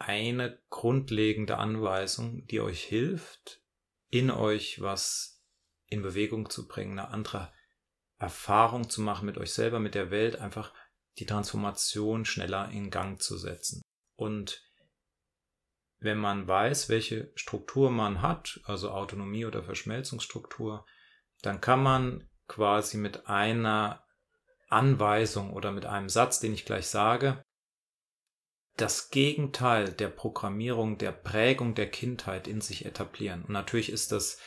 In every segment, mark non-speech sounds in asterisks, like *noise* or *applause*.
eine grundlegende Anweisung, die euch hilft, in euch was in Bewegung zu bringen, eine andere Erfahrung zu machen mit euch selber, mit der Welt, einfach die Transformation schneller in Gang zu setzen. Und wenn man weiß, welche Struktur man hat, also Autonomie oder Verschmelzungsstruktur, dann kann man quasi mit einer Anweisung oder mit einem Satz, den ich gleich sage, das Gegenteil der Programmierung, der Prägung der Kindheit in sich etablieren. Und natürlich ist das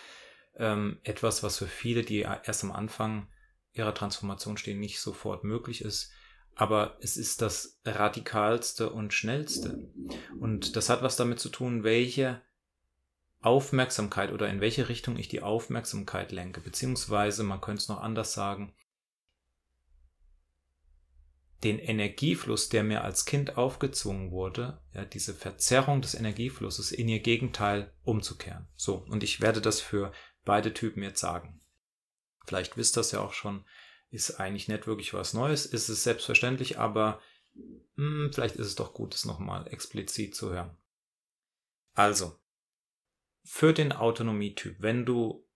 ähm, etwas, was für viele, die erst am Anfang ihrer Transformation stehen, nicht sofort möglich ist. Aber es ist das radikalste und schnellste. Und das hat was damit zu tun, welche Aufmerksamkeit oder in welche Richtung ich die Aufmerksamkeit lenke. Beziehungsweise, man könnte es noch anders sagen, den Energiefluss, der mir als Kind aufgezwungen wurde, ja, diese Verzerrung des Energieflusses in ihr Gegenteil umzukehren. So, und ich werde das für beide Typen jetzt sagen. Vielleicht wisst das ja auch schon, ist eigentlich nicht wirklich was Neues, ist es selbstverständlich, aber mh, hm, vielleicht ist es doch gut, es nochmal explizit zu hören. Also, für den Autonomietyp, wenn du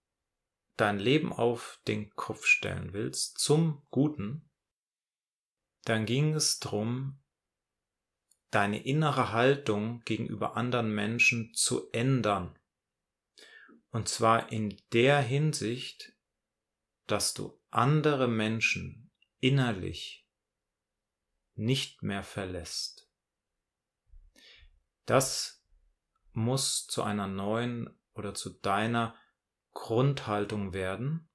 dein Leben auf den Kopf stellen willst, zum Guten, dann ging es darum, deine innere Haltung gegenüber anderen Menschen zu ändern. Und zwar in der Hinsicht, dass du andere Menschen innerlich nicht mehr verlässt. Das muss zu einer neuen oder zu deiner Grundhaltung werden,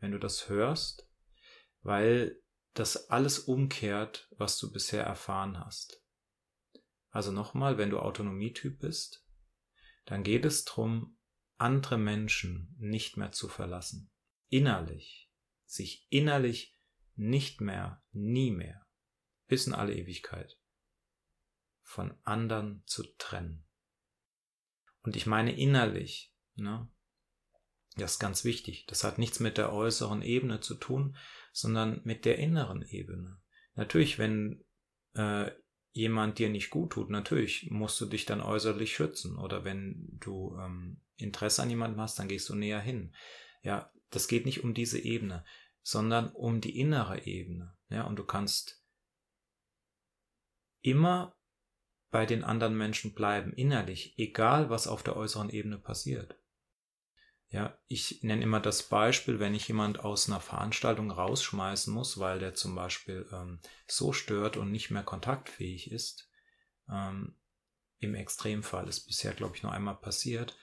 wenn du das hörst, weil dass alles umkehrt, was du bisher erfahren hast. Also nochmal, wenn du Autonomietyp bist, dann geht es darum, andere Menschen nicht mehr zu verlassen. Innerlich. Sich innerlich nicht mehr, nie mehr, bis in alle Ewigkeit von anderen zu trennen. Und ich meine innerlich, ne? Das ist ganz wichtig. Das hat nichts mit der äußeren Ebene zu tun, sondern mit der inneren Ebene. Natürlich, wenn äh, jemand dir nicht gut tut, natürlich musst du dich dann äußerlich schützen. Oder wenn du ähm, Interesse an jemandem hast, dann gehst du näher hin. Ja, das geht nicht um diese Ebene, sondern um die innere Ebene. Ja, und du kannst immer bei den anderen Menschen bleiben, innerlich, egal was auf der äußeren Ebene passiert. Ja, ich nenne immer das Beispiel, wenn ich jemand aus einer Veranstaltung rausschmeißen muss, weil der zum Beispiel ähm, so stört und nicht mehr kontaktfähig ist. Ähm, Im Extremfall ist bisher, glaube ich, nur einmal passiert.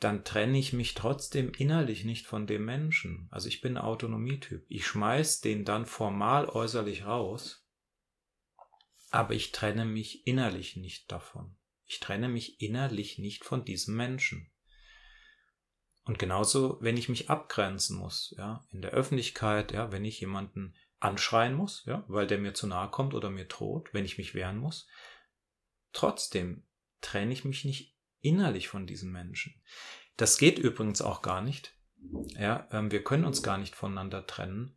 Dann trenne ich mich trotzdem innerlich nicht von dem Menschen. Also ich bin Autonomietyp. Ich schmeiß den dann formal äußerlich raus, aber ich trenne mich innerlich nicht davon. Ich trenne mich innerlich nicht von diesem Menschen. Und genauso, wenn ich mich abgrenzen muss, ja, in der Öffentlichkeit, ja, wenn ich jemanden anschreien muss, ja, weil der mir zu nahe kommt oder mir droht, wenn ich mich wehren muss, trotzdem trenne ich mich nicht innerlich von diesen Menschen. Das geht übrigens auch gar nicht. Ja, ähm, wir können uns gar nicht voneinander trennen.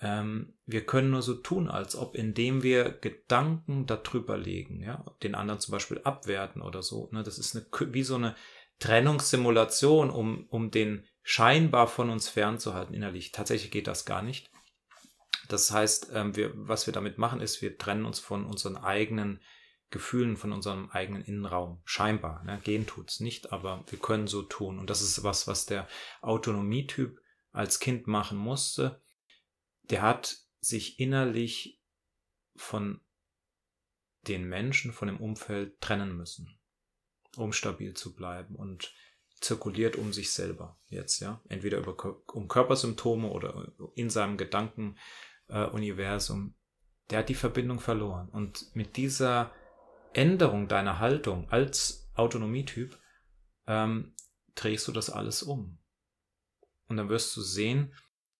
Ähm, wir können nur so tun, als ob, indem wir Gedanken darüber legen, ja, den anderen zum Beispiel abwerten oder so. Ne, das ist eine, wie so eine Trennungssimulation, um, um den scheinbar von uns fernzuhalten innerlich. Tatsächlich geht das gar nicht. Das heißt, ähm, wir, was wir damit machen, ist, wir trennen uns von unseren eigenen Gefühlen, von unserem eigenen Innenraum. Scheinbar. Ne? Gehen tut's nicht, aber wir können so tun. Und das ist was, was der Autonomietyp als Kind machen musste. Der hat sich innerlich von den Menschen, von dem Umfeld trennen müssen um stabil zu bleiben und zirkuliert um sich selber jetzt, ja. Entweder über, um Körpersymptome oder in seinem Gedankenuniversum. Äh, der hat die Verbindung verloren. Und mit dieser Änderung deiner Haltung als Autonomietyp ähm, drehst du das alles um. Und dann wirst du sehen,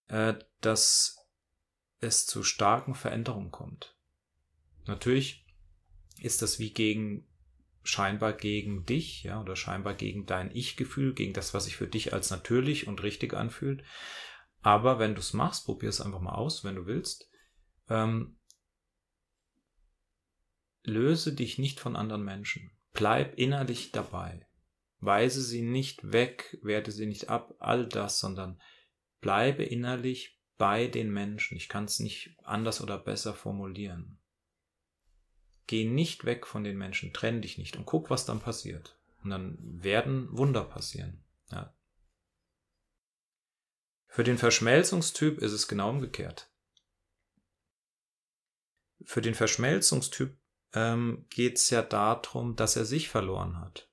äh, dass es zu starken Veränderungen kommt. Natürlich ist das wie gegen scheinbar gegen dich, ja, oder scheinbar gegen dein Ich-Gefühl, gegen das, was sich für dich als natürlich und richtig anfühlt. Aber wenn du es machst, probier es einfach mal aus, wenn du willst. Ähm, löse dich nicht von anderen Menschen. Bleib innerlich dabei. Weise sie nicht weg, werte sie nicht ab, all das, sondern bleibe innerlich bei den Menschen. Ich kann es nicht anders oder besser formulieren geh nicht weg von den Menschen, trenn dich nicht und guck, was dann passiert. Und dann werden Wunder passieren. Ja. Für den Verschmelzungstyp ist es genau umgekehrt. Für den Verschmelzungstyp ähm, geht es ja darum, dass er sich verloren hat.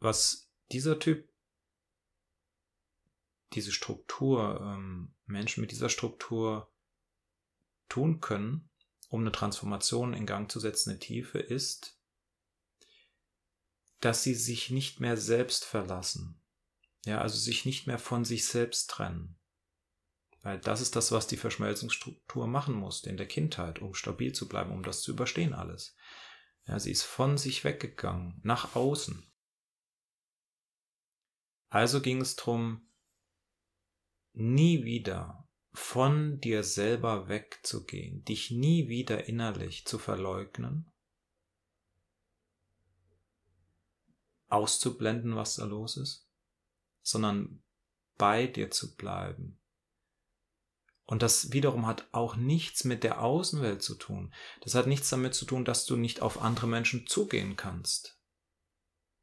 Was dieser Typ, diese Struktur, ähm, Menschen mit dieser Struktur tun können, um eine Transformation in Gang zu setzen, eine Tiefe, ist, dass sie sich nicht mehr selbst verlassen. Ja, also sich nicht mehr von sich selbst trennen. Weil das ist das, was die Verschmelzungsstruktur machen musste in der Kindheit, um stabil zu bleiben, um das zu überstehen alles. Ja, sie ist von sich weggegangen, nach außen. Also ging es darum, nie wieder von dir selber wegzugehen, dich nie wieder innerlich zu verleugnen, auszublenden, was da los ist, sondern bei dir zu bleiben. Und das wiederum hat auch nichts mit der Außenwelt zu tun. Das hat nichts damit zu tun, dass du nicht auf andere Menschen zugehen kannst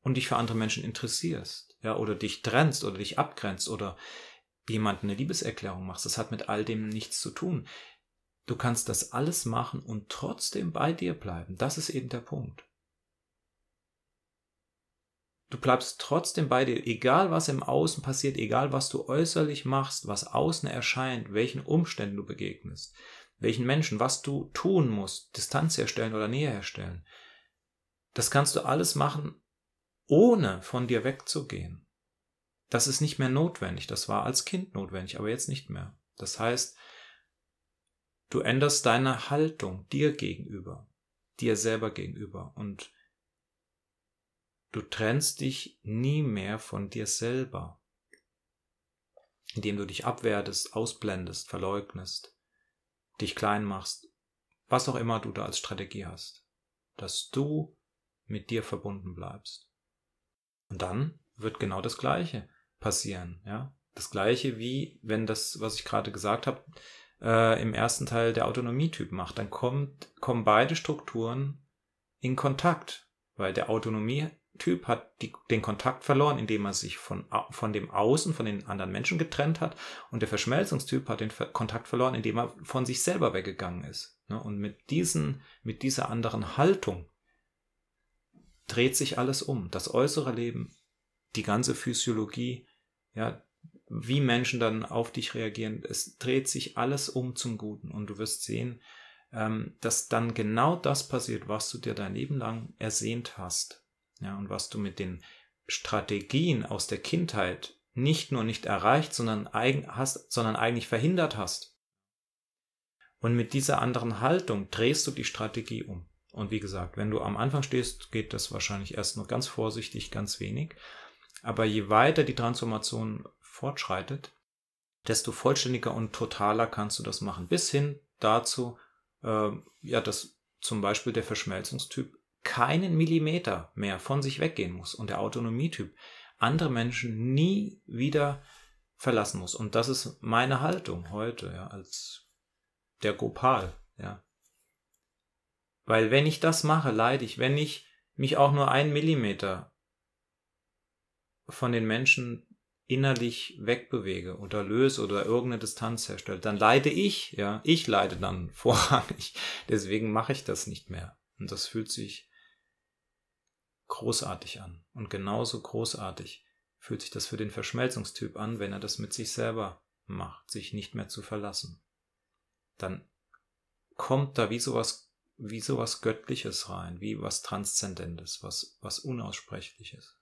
und dich für andere Menschen interessierst, ja, oder dich trennst oder dich abgrenzt oder jemand eine Liebeserklärung machst. Das hat mit all dem nichts zu tun. Du kannst das alles machen und trotzdem bei dir bleiben. Das ist eben der Punkt. Du bleibst trotzdem bei dir, egal was im Außen passiert, egal was du äußerlich machst, was außen erscheint, welchen Umständen du begegnest, welchen Menschen, was du tun musst, Distanz herstellen oder Nähe herstellen. Das kannst du alles machen, ohne von dir wegzugehen. Das ist nicht mehr notwendig. Das war als Kind notwendig, aber jetzt nicht mehr. Das heißt, du änderst deine Haltung dir gegenüber, dir selber gegenüber und du trennst dich nie mehr von dir selber, indem du dich abwertest, ausblendest, verleugnest, dich klein machst, was auch immer du da als Strategie hast, dass du mit dir verbunden bleibst. Und dann wird genau das Gleiche passieren. Ja? Das gleiche wie, wenn das, was ich gerade gesagt habe, äh, im ersten Teil der Autonomietyp macht, dann kommt, kommen beide Strukturen in Kontakt, weil der Autonomietyp hat die, den Kontakt verloren, indem er sich von, von dem Außen, von den anderen Menschen getrennt hat und der Verschmelzungstyp hat den Ver Kontakt verloren, indem er von sich selber weggegangen ist. Ne? Und mit, diesen, mit dieser anderen Haltung dreht sich alles um. Das äußere Leben, die ganze Physiologie, ja, wie Menschen dann auf dich reagieren. Es dreht sich alles um zum Guten und du wirst sehen, ähm, dass dann genau das passiert, was du dir dein Leben lang ersehnt hast. Ja, und was du mit den Strategien aus der Kindheit nicht nur nicht erreicht, sondern, eigen, hast, sondern eigentlich verhindert hast. Und mit dieser anderen Haltung drehst du die Strategie um. Und wie gesagt, wenn du am Anfang stehst, geht das wahrscheinlich erst nur ganz vorsichtig, ganz wenig. Aber je weiter die Transformation fortschreitet, desto vollständiger und totaler kannst du das machen. Bis hin dazu, äh, ja, dass zum Beispiel der Verschmelzungstyp keinen Millimeter mehr von sich weggehen muss und der Autonomietyp andere Menschen nie wieder verlassen muss. Und das ist meine Haltung heute, ja, als der Gopal, ja. Weil wenn ich das mache, leide ich. Wenn ich mich auch nur einen Millimeter von den Menschen innerlich wegbewege oder löse oder irgendeine Distanz herstelle, dann leide ich, ja, ich leide dann *laughs* vorrangig. Deswegen mache ich das nicht mehr. Und das fühlt sich großartig an. Und genauso großartig fühlt sich das für den Verschmelzungstyp an, wenn er das mit sich selber macht, sich nicht mehr zu verlassen. Dann kommt da wie sowas, wie sowas Göttliches rein, wie was Transzendentes, was, was Unaussprechliches.